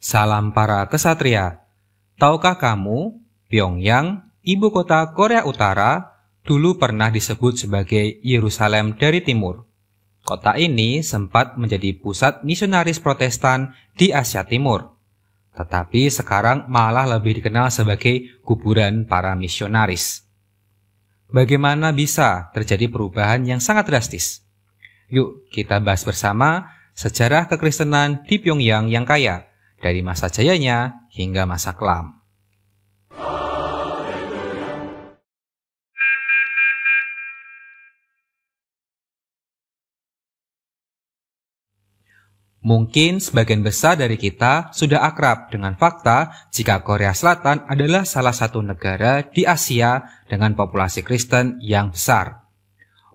Salam para kesatria. Tahukah kamu, Pyongyang, ibu kota Korea Utara, dulu pernah disebut sebagai Yerusalem dari Timur. Kota ini sempat menjadi pusat misionaris Protestan di Asia Timur, tetapi sekarang malah lebih dikenal sebagai kuburan para misionaris. Bagaimana bisa terjadi perubahan yang sangat drastis? Yuk, kita bahas bersama sejarah kekristenan di Pyongyang yang kaya dari masa jayanya hingga masa kelam. Mungkin sebagian besar dari kita sudah akrab dengan fakta jika Korea Selatan adalah salah satu negara di Asia dengan populasi Kristen yang besar.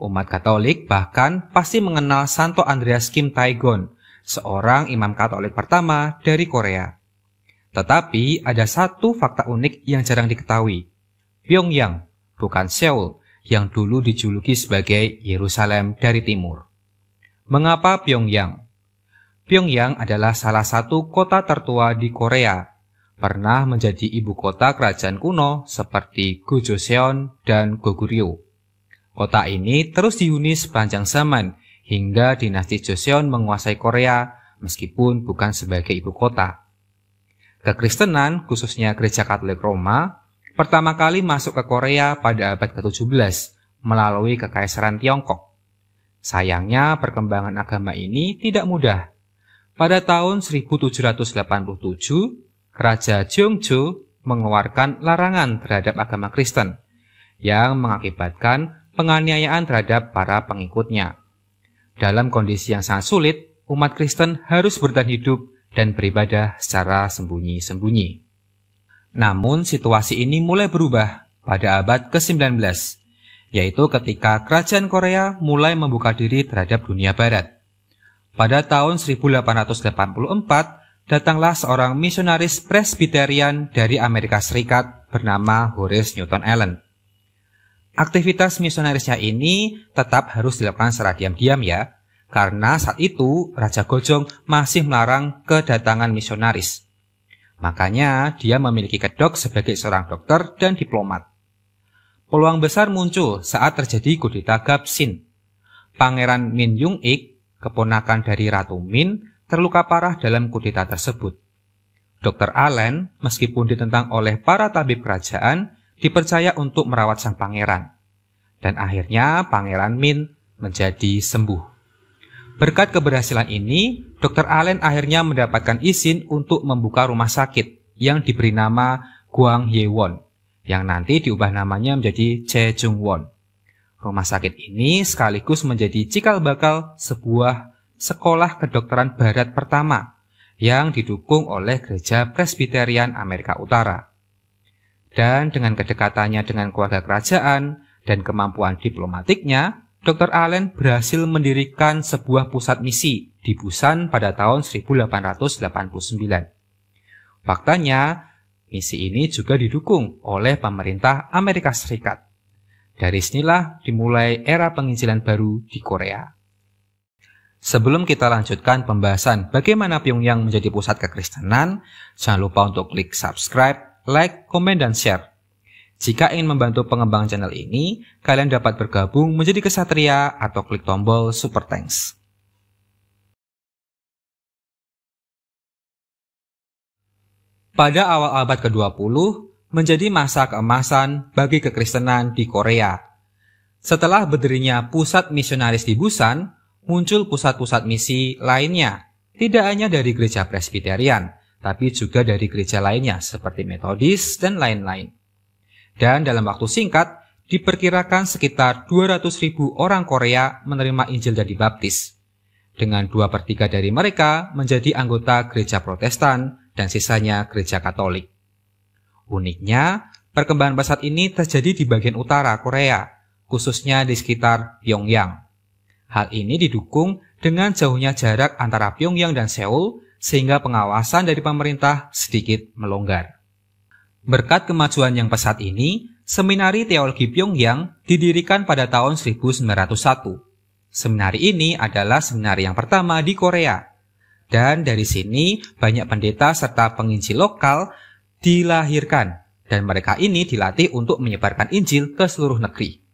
Umat Katolik bahkan pasti mengenal Santo Andreas Kim Taegon seorang imam Katolik pertama dari Korea. Tetapi ada satu fakta unik yang jarang diketahui. Pyongyang, bukan Seoul, yang dulu dijuluki sebagai Yerusalem dari Timur. Mengapa Pyongyang? Pyongyang adalah salah satu kota tertua di Korea, pernah menjadi ibu kota kerajaan kuno seperti Gojoseon dan Goguryeo. Kota ini terus dihuni sepanjang zaman hingga dinasti Joseon menguasai Korea meskipun bukan sebagai ibu kota. Kekristenan, khususnya gereja Katolik Roma, pertama kali masuk ke Korea pada abad ke-17 melalui kekaisaran Tiongkok. Sayangnya perkembangan agama ini tidak mudah. Pada tahun 1787, Raja Jeongju mengeluarkan larangan terhadap agama Kristen yang mengakibatkan penganiayaan terhadap para pengikutnya. Dalam kondisi yang sangat sulit, umat Kristen harus bertahan hidup dan beribadah secara sembunyi-sembunyi. Namun situasi ini mulai berubah pada abad ke-19, yaitu ketika kerajaan Korea mulai membuka diri terhadap dunia barat. Pada tahun 1884, datanglah seorang misionaris presbiterian dari Amerika Serikat bernama Horace Newton Allen. Aktivitas misionerisnya ini tetap harus dilakukan secara diam-diam ya, karena saat itu Raja Gojong masih melarang kedatangan misionaris. Makanya dia memiliki kedok sebagai seorang dokter dan diplomat. Peluang besar muncul saat terjadi kudeta Gapsin. Pangeran Min Yung Ik, keponakan dari Ratu Min, terluka parah dalam kudeta tersebut. Dokter Allen, meskipun ditentang oleh para tabib kerajaan, dipercaya untuk merawat sang pangeran. Dan akhirnya Pangeran Min menjadi sembuh. Berkat keberhasilan ini, Dr. Allen akhirnya mendapatkan izin untuk membuka rumah sakit yang diberi nama Guang Yewon, yang nanti diubah namanya menjadi Che Jung Won. Rumah sakit ini sekaligus menjadi cikal bakal sebuah sekolah kedokteran barat pertama yang didukung oleh Gereja Presbyterian Amerika Utara. Dan dengan kedekatannya dengan keluarga kerajaan dan kemampuan diplomatiknya, Dr. Allen berhasil mendirikan sebuah pusat misi di Busan pada tahun 1889. Faktanya, misi ini juga didukung oleh pemerintah Amerika Serikat. Dari sinilah dimulai era penginjilan baru di Korea. Sebelum kita lanjutkan pembahasan bagaimana Pyongyang menjadi pusat kekristenan, jangan lupa untuk klik subscribe, like, komen, dan share. Jika ingin membantu pengembangan channel ini, kalian dapat bergabung menjadi kesatria atau klik tombol super thanks. Pada awal abad ke-20, menjadi masa keemasan bagi kekristenan di Korea. Setelah berdirinya pusat misionaris di Busan, muncul pusat-pusat misi lainnya, tidak hanya dari gereja Presbyterian tapi juga dari gereja lainnya seperti Metodis dan lain-lain. Dan dalam waktu singkat, diperkirakan sekitar 200 ribu orang Korea menerima Injil dan dibaptis. Dengan dua per 3 dari mereka menjadi anggota gereja protestan dan sisanya gereja katolik. Uniknya, perkembangan pesat ini terjadi di bagian utara Korea, khususnya di sekitar Pyongyang. Hal ini didukung dengan jauhnya jarak antara Pyongyang dan Seoul sehingga pengawasan dari pemerintah sedikit melonggar. Berkat kemajuan yang pesat ini, Seminari Teologi Pyongyang didirikan pada tahun 1901. Seminari ini adalah seminari yang pertama di Korea. Dan dari sini banyak pendeta serta penginjil lokal dilahirkan dan mereka ini dilatih untuk menyebarkan Injil ke seluruh negeri.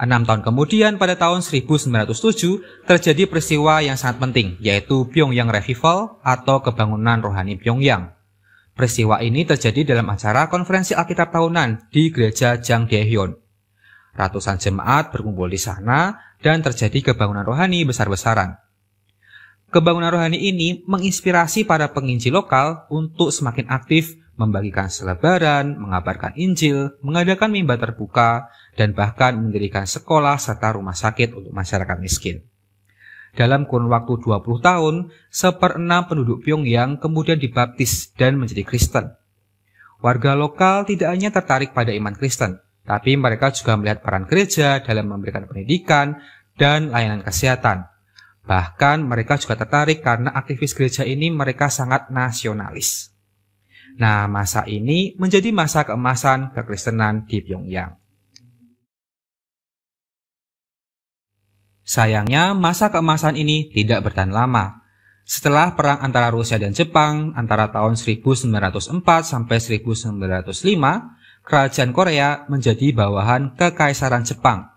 Enam tahun kemudian pada tahun 1907 terjadi peristiwa yang sangat penting yaitu Pyongyang Revival atau Kebangunan Rohani Pyongyang. Peristiwa ini terjadi dalam acara konferensi Alkitab tahunan di gereja Jang Daehyun. Ratusan jemaat berkumpul di sana dan terjadi kebangunan rohani besar-besaran. Kebangunan rohani ini menginspirasi para penginjil lokal untuk semakin aktif membagikan selebaran, mengabarkan Injil, mengadakan mimbar terbuka, dan bahkan mendirikan sekolah serta rumah sakit untuk masyarakat miskin. Dalam kurun waktu 20 tahun, seperenam penduduk Pyongyang kemudian dibaptis dan menjadi Kristen. Warga lokal tidak hanya tertarik pada iman Kristen, tapi mereka juga melihat peran gereja dalam memberikan pendidikan dan layanan kesehatan. Bahkan mereka juga tertarik karena aktivis gereja ini mereka sangat nasionalis. Nah, masa ini menjadi masa keemasan kekristenan di Pyongyang. Sayangnya, masa keemasan ini tidak bertahan lama. Setelah perang antara Rusia dan Jepang antara tahun 1904 sampai 1905, kerajaan Korea menjadi bawahan kekaisaran Jepang.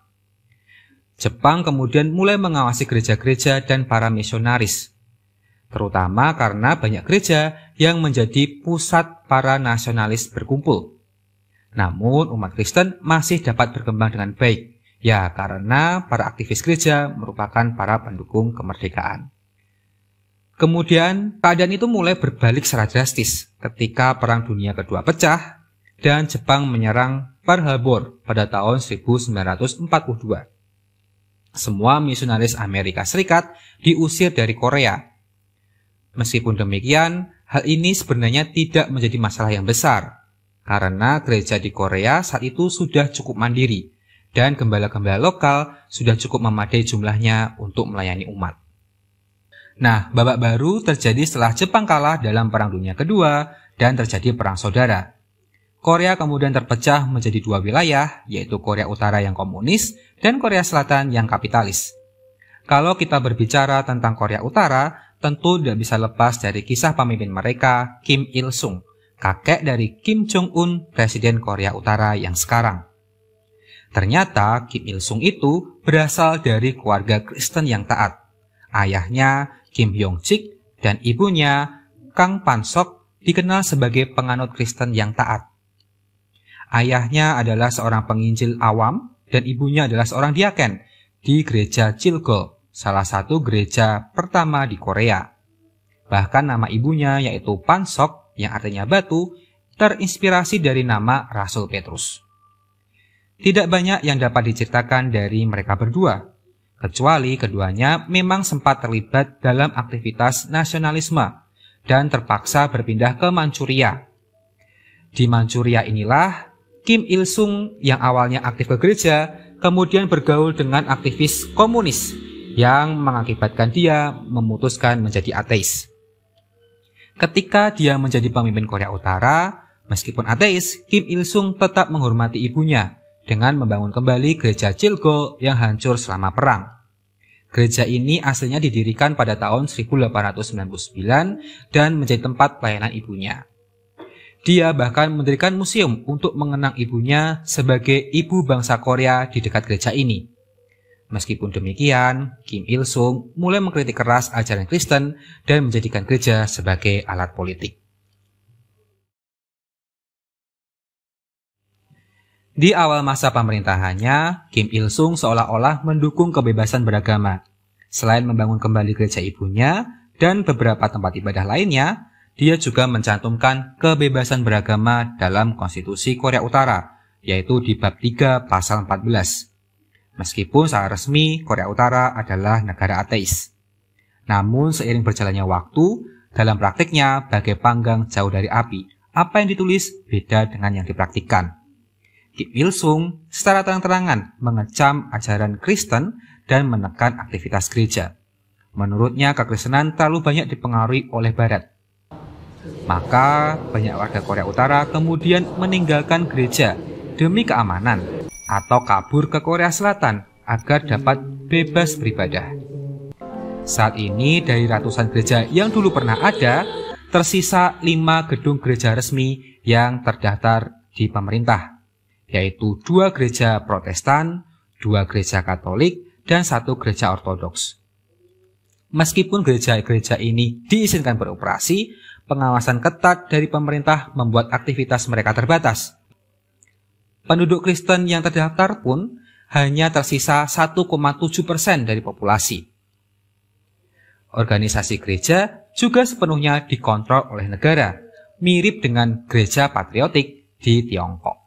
Jepang kemudian mulai mengawasi gereja-gereja dan para misionaris terutama karena banyak gereja yang menjadi pusat para nasionalis berkumpul. Namun, umat Kristen masih dapat berkembang dengan baik, ya karena para aktivis gereja merupakan para pendukung kemerdekaan. Kemudian, keadaan itu mulai berbalik secara drastis ketika Perang Dunia Kedua pecah dan Jepang menyerang Pearl Harbor pada tahun 1942. Semua misionaris Amerika Serikat diusir dari Korea Meskipun demikian, hal ini sebenarnya tidak menjadi masalah yang besar, karena gereja di Korea saat itu sudah cukup mandiri, dan gembala-gembala lokal sudah cukup memadai jumlahnya untuk melayani umat. Nah, babak baru terjadi setelah Jepang kalah dalam Perang Dunia Kedua dan terjadi Perang Saudara. Korea kemudian terpecah menjadi dua wilayah, yaitu Korea Utara yang komunis dan Korea Selatan yang kapitalis. Kalau kita berbicara tentang Korea Utara, tentu tidak bisa lepas dari kisah pemimpin mereka, Kim Il-sung, kakek dari Kim Jong-un, Presiden Korea Utara yang sekarang. Ternyata Kim Il-sung itu berasal dari keluarga Kristen yang taat. Ayahnya, Kim hyong chik dan ibunya, Kang Pan-sok, dikenal sebagai penganut Kristen yang taat. Ayahnya adalah seorang penginjil awam dan ibunya adalah seorang diaken di gereja Chilgol salah satu gereja pertama di Korea. Bahkan nama ibunya yaitu Pansok yang artinya batu terinspirasi dari nama Rasul Petrus. Tidak banyak yang dapat diceritakan dari mereka berdua, kecuali keduanya memang sempat terlibat dalam aktivitas nasionalisme dan terpaksa berpindah ke Manchuria. Di Manchuria inilah Kim Il-sung yang awalnya aktif ke gereja kemudian bergaul dengan aktivis komunis yang mengakibatkan dia memutuskan menjadi ateis. Ketika dia menjadi pemimpin Korea Utara, meskipun ateis, Kim Il-sung tetap menghormati ibunya dengan membangun kembali gereja Chilgo yang hancur selama perang. Gereja ini aslinya didirikan pada tahun 1899 dan menjadi tempat pelayanan ibunya. Dia bahkan mendirikan museum untuk mengenang ibunya sebagai ibu bangsa Korea di dekat gereja ini. Meskipun demikian, Kim Il-sung mulai mengkritik keras ajaran Kristen dan menjadikan gereja sebagai alat politik. Di awal masa pemerintahannya, Kim Il-sung seolah-olah mendukung kebebasan beragama. Selain membangun kembali gereja ibunya dan beberapa tempat ibadah lainnya, dia juga mencantumkan kebebasan beragama dalam konstitusi Korea Utara, yaitu di bab 3 pasal 14. Meskipun secara resmi Korea Utara adalah negara ateis. Namun seiring berjalannya waktu, dalam praktiknya bagai panggang jauh dari api, apa yang ditulis beda dengan yang dipraktikkan. Kim Il Sung secara terang-terangan mengecam ajaran Kristen dan menekan aktivitas gereja. Menurutnya kekristenan terlalu banyak dipengaruhi oleh Barat. Maka banyak warga Korea Utara kemudian meninggalkan gereja demi keamanan atau kabur ke Korea Selatan agar dapat bebas beribadah. Saat ini dari ratusan gereja yang dulu pernah ada, tersisa lima gedung gereja resmi yang terdaftar di pemerintah, yaitu dua gereja protestan, dua gereja katolik, dan satu gereja ortodoks. Meskipun gereja-gereja ini diizinkan beroperasi, pengawasan ketat dari pemerintah membuat aktivitas mereka terbatas. Penduduk Kristen yang terdaftar pun hanya tersisa 1,7 persen dari populasi. Organisasi gereja juga sepenuhnya dikontrol oleh negara, mirip dengan gereja patriotik di Tiongkok.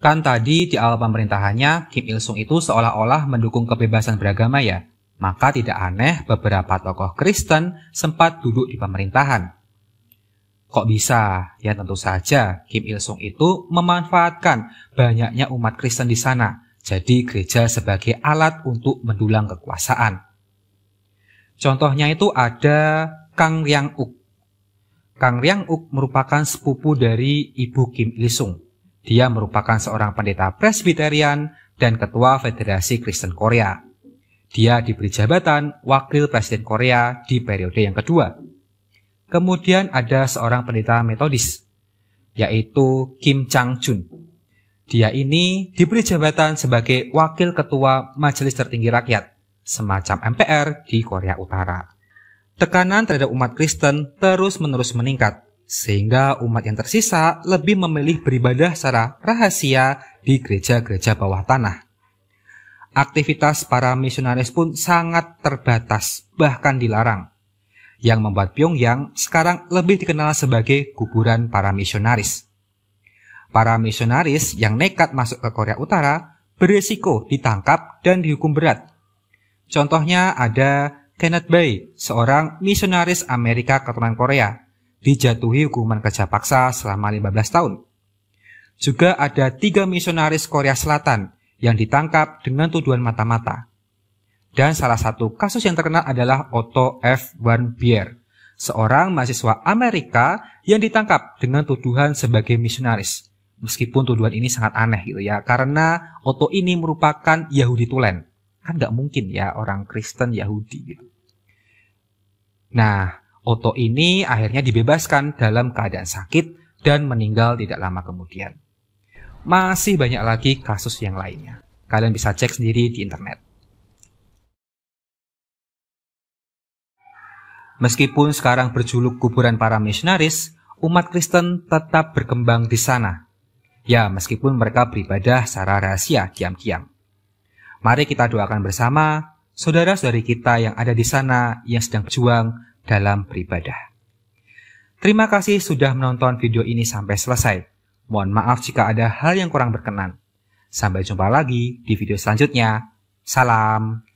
Kan tadi di awal pemerintahannya, Kim Il-sung itu seolah-olah mendukung kebebasan beragama ya. Maka tidak aneh beberapa tokoh Kristen sempat duduk di pemerintahan. Kok bisa? Ya tentu saja Kim Il Sung itu memanfaatkan banyaknya umat Kristen di sana. Jadi gereja sebagai alat untuk mendulang kekuasaan. Contohnya itu ada Kang Ryang Uk. Kang Ryang Uk merupakan sepupu dari Ibu Kim Il Sung. Dia merupakan seorang pendeta Presbyterian dan ketua Federasi Kristen Korea. Dia diberi jabatan Wakil Presiden Korea di periode yang kedua. Kemudian ada seorang pendeta metodis, yaitu Kim Chang Jun. Dia ini diberi jabatan sebagai Wakil Ketua Majelis Tertinggi Rakyat, semacam MPR di Korea Utara. Tekanan terhadap umat Kristen terus-menerus meningkat, sehingga umat yang tersisa lebih memilih beribadah secara rahasia di gereja-gereja bawah tanah. Aktivitas para misionaris pun sangat terbatas, bahkan dilarang yang membuat Pyongyang sekarang lebih dikenal sebagai kuburan para misionaris. Para misionaris yang nekat masuk ke Korea Utara beresiko ditangkap dan dihukum berat. Contohnya ada Kenneth Bay, seorang misionaris Amerika keturunan Korea, dijatuhi hukuman kerja paksa selama 15 tahun. Juga ada tiga misionaris Korea Selatan yang ditangkap dengan tuduhan mata-mata. Dan salah satu kasus yang terkenal adalah Otto F. Van Bier, seorang mahasiswa Amerika yang ditangkap dengan tuduhan sebagai misionaris. Meskipun tuduhan ini sangat aneh gitu ya, karena Otto ini merupakan Yahudi Tulen. Kan nggak mungkin ya orang Kristen Yahudi gitu. Nah, Otto ini akhirnya dibebaskan dalam keadaan sakit dan meninggal tidak lama kemudian. Masih banyak lagi kasus yang lainnya. Kalian bisa cek sendiri di internet. Meskipun sekarang berjuluk kuburan para misionaris, umat Kristen tetap berkembang di sana. Ya, meskipun mereka beribadah secara rahasia diam-diam. Mari kita doakan bersama saudara-saudari kita yang ada di sana yang sedang berjuang dalam beribadah. Terima kasih sudah menonton video ini sampai selesai. Mohon maaf jika ada hal yang kurang berkenan. Sampai jumpa lagi di video selanjutnya. Salam.